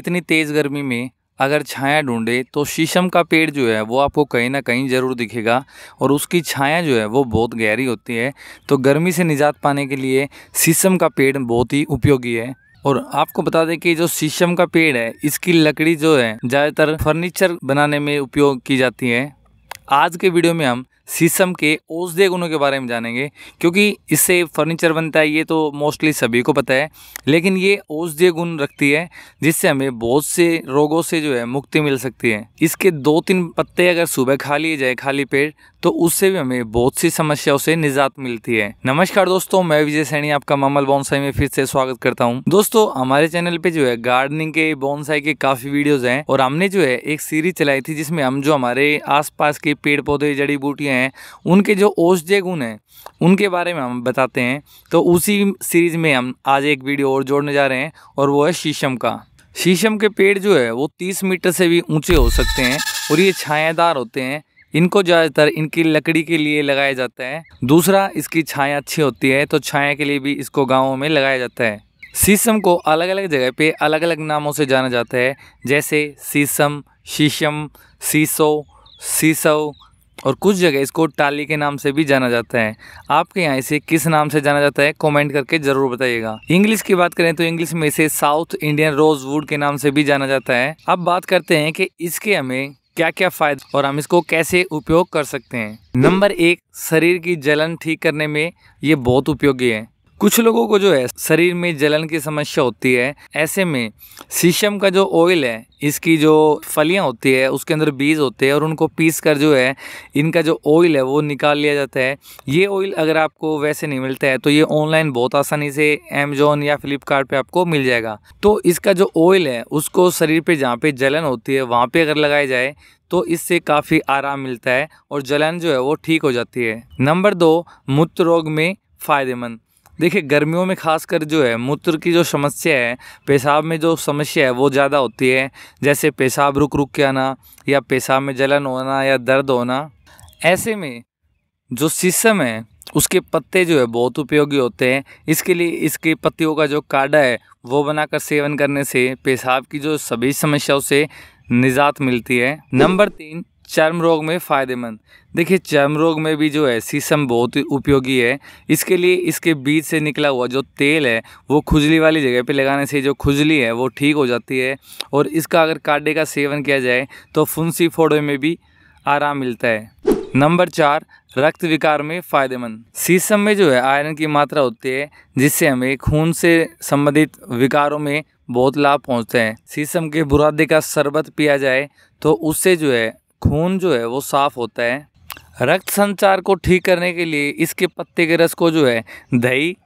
इतनी तेज़ गर्मी में अगर छाया ढूंढे तो शीशम का पेड़ जो है वो आपको कहीं ना कहीं ज़रूर दिखेगा और उसकी छाया जो है वो बहुत गहरी होती है तो गर्मी से निजात पाने के लिए शीशम का पेड़ बहुत ही उपयोगी है और आपको बता दें कि जो शीशम का पेड़ है इसकी लकड़ी जो है ज़्यादातर फर्नीचर बनाने में उपयोग की जाती है आज के वीडियो में हम शीशम के औषधीय गुणों के बारे में जानेंगे क्योंकि इससे फर्नीचर बनता है ये तो मोस्टली सभी को पता है लेकिन ये औषधीय गुण रखती है जिससे हमें बहुत से रोगों से जो है मुक्ति मिल सकती है इसके दो तीन पत्ते अगर सुबह खा लिए जाए खाली पेट तो उससे भी हमें बहुत सी समस्याओं से निजात मिलती है नमस्कार दोस्तों मैं विजय सैनी आपका मामल बॉन्साई में फिर से स्वागत करता हूँ दोस्तों हमारे चैनल पे जो है गार्डनिंग के बॉन्साई के काफी वीडियोज हैं और हमने जो है एक सीरीज चलाई थी जिसमें हम जो हमारे आसपास के पेड़ पौधे जड़ी बूटियां हैं उनके जो औषधीय गुण हैं उनके बारे में हम बताते हैं तो उसी सीरीज़ में हम आज एक वीडियो और जोड़ने जा रहे हैं और वो है शीशम का शीशम के पेड़ जो है वो तीस मीटर से भी ऊँचे हो सकते हैं और ये छायादार होते हैं इनको ज़्यादातर इनकी लकड़ी के लिए लगाया जाता है दूसरा इसकी छाया अच्छी होती है तो छाया के लिए भी इसको गाँव में लगाया जाता है शीशम को अलग अलग जगह पे अलग अलग नामों से जाना जाता है जैसे शीशम शीशम सीसो शीशव और कुछ जगह इसको टाली के नाम से भी जाना जाता है आपके यहाँ इसे किस नाम से जाना जाता है कमेंट करके ज़रूर बताइएगा इंग्लिश की बात करें तो इंग्लिश में इसे साउथ इंडियन रोज वुड के नाम से भी जाना जाता है अब बात करते हैं कि इसके हमें क्या क्या फायदे और हम इसको कैसे उपयोग कर सकते हैं नंबर एक शरीर की जलन ठीक करने में ये बहुत उपयोगी है कुछ लोगों को जो है शरीर में जलन की समस्या होती है ऐसे में शीशम का जो ऑयल है इसकी जो फलियां होती है उसके अंदर बीज होते हैं और उनको पीस कर जो है इनका जो ऑयल है वो निकाल लिया जाता है ये ऑयल अगर आपको वैसे नहीं मिलता है तो ये ऑनलाइन बहुत आसानी से अमेजोन या फ्लिपकार्ट पे आपको मिल जाएगा तो इसका जो ऑयल है उसको शरीर पे जहाँ पे जलन होती है वहाँ पे अगर लगाया जाए तो इससे काफ़ी आराम मिलता है और जलन जो है वो ठीक हो जाती है नंबर दो मूत्र रोग में फ़ायदेमंद देखिए गर्मियों में खासकर जो है मूत्र की जो समस्या है पेशाब में जो समस्या है वो ज़्यादा होती है जैसे पेशाब रुक रुक के आना या पेशाब में जलन होना या दर्द होना ऐसे में जो शीशम है उसके पत्ते जो है बहुत उपयोगी होते हैं इसके लिए इसके पत्तियों का जो काढ़ा है वो बनाकर सेवन करने से पेशाब की जो सभी समस्याओं से निजात मिलती है नंबर तीन चर्म रोग में फ़ायदेमंद देखिए चर्म रोग में भी जो है शीशम बहुत ही उपयोगी है इसके लिए इसके बीज से निकला हुआ जो तेल है वो खुजली वाली जगह पे लगाने से जो खुजली है वो ठीक हो जाती है और इसका अगर काडे का सेवन किया जाए तो फुंसी फोड़े में भी आराम मिलता है नंबर चार रक्त विकार में फ़ायदेमंद शीशम में जो है आयरन की मात्रा होती है जिससे हमें खून से संबंधित विकारों में बहुत लाभ पहुँचते हैं शीशम के बुरादे का शरबत पिया जाए तो उससे जो है खून जो है वो साफ़ होता है रक्त संचार को ठीक करने के लिए इसके पत्ते के रस को जो है दही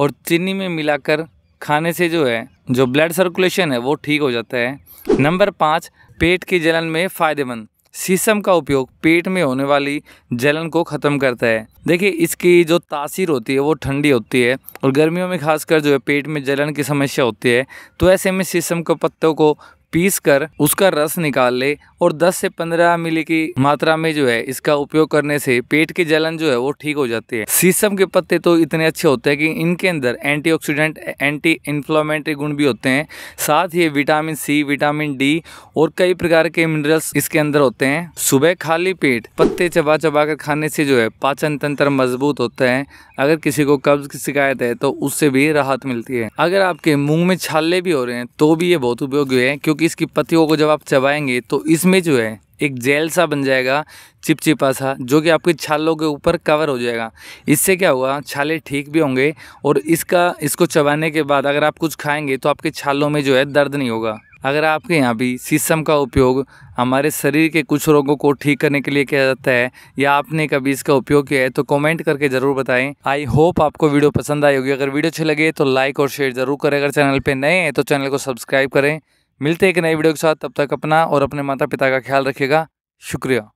और चीनी में मिलाकर खाने से जो है जो ब्लड सर्कुलेशन है वो ठीक हो जाता है नंबर पाँच पेट की जलन में फ़ायदेमंद शीशम का उपयोग पेट में होने वाली जलन को ख़त्म करता है देखिए इसकी जो तासीर होती है वो ठंडी होती है और गर्मियों में खासकर जो है पेट में जलन की समस्या होती है तो ऐसे में शीशम के पत्तों को पीस कर उसका रस निकाल ले और 10 से 15 मिली की मात्रा में जो है इसका उपयोग करने से पेट की जलन जो है वो ठीक हो जाती है शीशम के पत्ते तो इतने अच्छे होते हैं कि इनके अंदर एंटीऑक्सीडेंट एंटी इन्फ्लामेटरी गुण भी होते हैं साथ ही विटामिन सी विटामिन डी और कई प्रकार के मिनरल्स इसके अंदर होते हैं सुबह खाली पेट पत्ते चबा चबा कर खाने से जो है पाचन तंत्र मजबूत होता है अगर किसी को कब्ज की शिकायत है तो उससे भी राहत मिलती है अगर आपके मुंह में छाले भी हो रहे हैं तो भी ये बहुत उपयोगी है क्योंकि क्योंकि इसकी पत्तियों को जब आप चबाएंगे तो इसमें जो है एक जेल सा बन जाएगा चिपचिपा सा जो कि आपकी छालों के ऊपर कवर हो जाएगा इससे क्या हुआ छाले ठीक भी होंगे और इसका इसको चबाने के बाद अगर आप कुछ खाएंगे तो आपके छालों में जो है दर्द नहीं होगा अगर आपके यहाँ भी शीशम का उपयोग हमारे शरीर के कुछ रोगों को ठीक करने के लिए किया जाता है या आपने कभी इसका उपयोग किया है तो कमेंट करके ज़रूर बताएं आई होप आपको वीडियो पसंद आई होगी अगर वीडियो अच्छी लगे तो लाइक और शेयर ज़रूर करें अगर चैनल पर नए हैं तो चैनल को सब्सक्राइब करें मिलते हैं एक नए वीडियो के साथ तब तक अपना और अपने माता पिता का ख्याल रखिएगा शुक्रिया